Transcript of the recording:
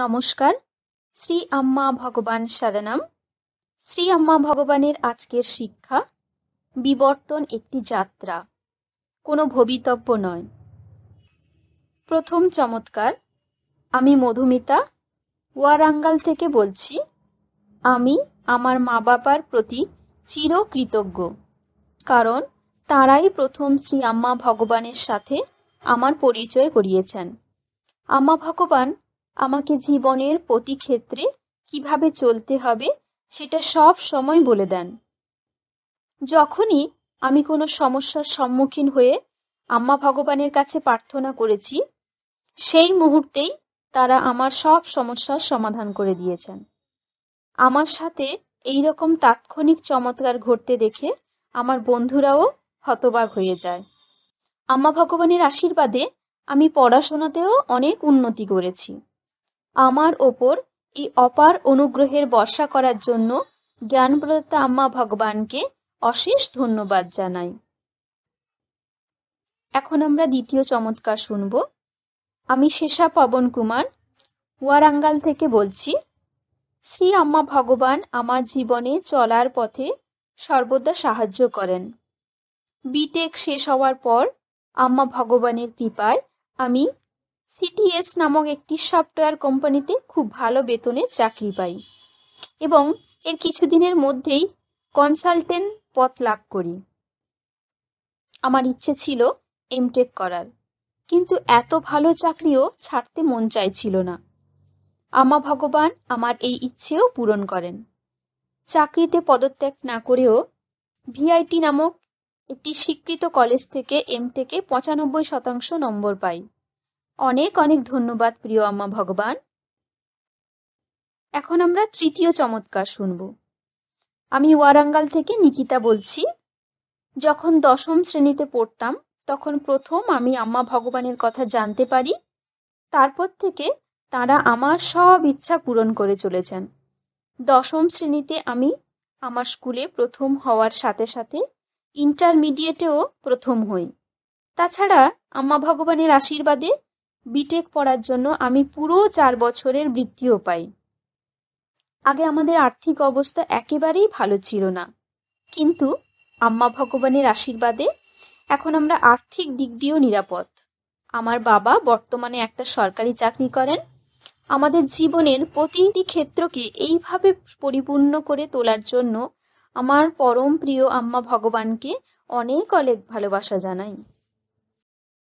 নমস্কার শ্রী আম্মা ভগবান সারানাম শ্রী আম্মা ভগবানের আজকের শিক্ষা বিবর্তন একটি যাত্রা কোনো ভবিতব্য নয় প্রথম চমৎকার আমি মধুমিতা ওয়ারাঙ্গাল থেকে বলছি আমি আমার মা বাবার প্রতি চিরকৃতজ্ঞ কারণ তারাই প্রথম শ্রী আম্মা ভগবানের সাথে আমার পরিচয় করিয়েছেন আম্মা ভগবান আমাকে জীবনের প্রতি ক্ষেত্রে কিভাবে চলতে হবে সেটা সব সময় বলে দেন যখনই আমি কোনো সমস্যার সম্মুখীন হয়ে আম্মা ভগবানের কাছে প্রার্থনা করেছি সেই মুহূর্তেই তারা আমার সব সমস্যার সমাধান করে দিয়েছেন আমার সাথে এই রকম তাৎক্ষণিক চমৎকার ঘটতে দেখে আমার বন্ধুরাও হতবাক হয়ে যায় আম্মা ভগবানের আশীর্বাদে আমি পড়াশোনাতেও অনেক উন্নতি করেছি আমার ওপর এই অপার অনুগ্রহের বর্ষা করার জন্য জ্ঞানপ্রদাতা আম্মা ভগবানকে অশেষ ধন্যবাদ জানাই এখন আমরা দ্বিতীয় চমৎকার শুনব আমি শেষা পবন কুমার ওয়ারাঙ্গাল থেকে বলছি শ্রী আম্মা ভগবান আমার জীবনে চলার পথে সর্বদা সাহায্য করেন বিটেক শেষ হওয়ার পর আম্মা ভগবানের কৃপায় আমি সিটিএস নামক একটি সফটওয়্যার কোম্পানিতে খুব ভালো বেতনের চাকরি পাই এবং এর কিছুদিনের মধ্যেই কনসালটেন্ট পথ লাভ করি আমার ইচ্ছে ছিল এমটেক করার কিন্তু এত ভালো চাকরিও ছাড়তে মন চাইছিল না আমা ভগবান আমার এই ইচ্ছেও পূরণ করেন চাকরিতে পদত্যাগ না করেও ভিআইটি নামক একটি স্বীকৃত কলেজ থেকে এমটেকে পঁচানব্বই শতাংশ নম্বর পাই অনেক অনেক ধন্যবাদ প্রিয় আম্মা ভগবান এখন আমরা তৃতীয় চমৎকার শুনব আমি ওয়ারাঙ্গাল থেকে নিকিতা বলছি যখন দশম শ্রেণীতে পড়তাম তখন প্রথম আমি আম্মা ভগবানের কথা জানতে পারি তারপর থেকে তারা আমার সব ইচ্ছা পূরণ করে চলেছেন দশম শ্রেণীতে আমি আমার স্কুলে প্রথম হওয়ার সাথে সাথে ইন্টারমিডিয়েটেও প্রথম হই তাছাড়া আম্মা ভগবানের আশীর্বাদে বিটেক পড়ার জন্য আমি পুরো চার বছরের বৃত্তিও পাই আগে আমাদের আর্থিক অবস্থা একেবারেই ভালো ছিল না কিন্তু আম্মা ভগবানের আশীর্বাদে এখন আমরা আর্থিক দিক দিয়েও নিরাপদ আমার বাবা বর্তমানে একটা সরকারি চাকরি করেন আমাদের জীবনের প্রতিটি ক্ষেত্রকে এইভাবে পরিপূর্ণ করে তোলার জন্য আমার পরম প্রিয় আম্মা ভগবানকে অনেক অনেক ভালোবাসা জানাই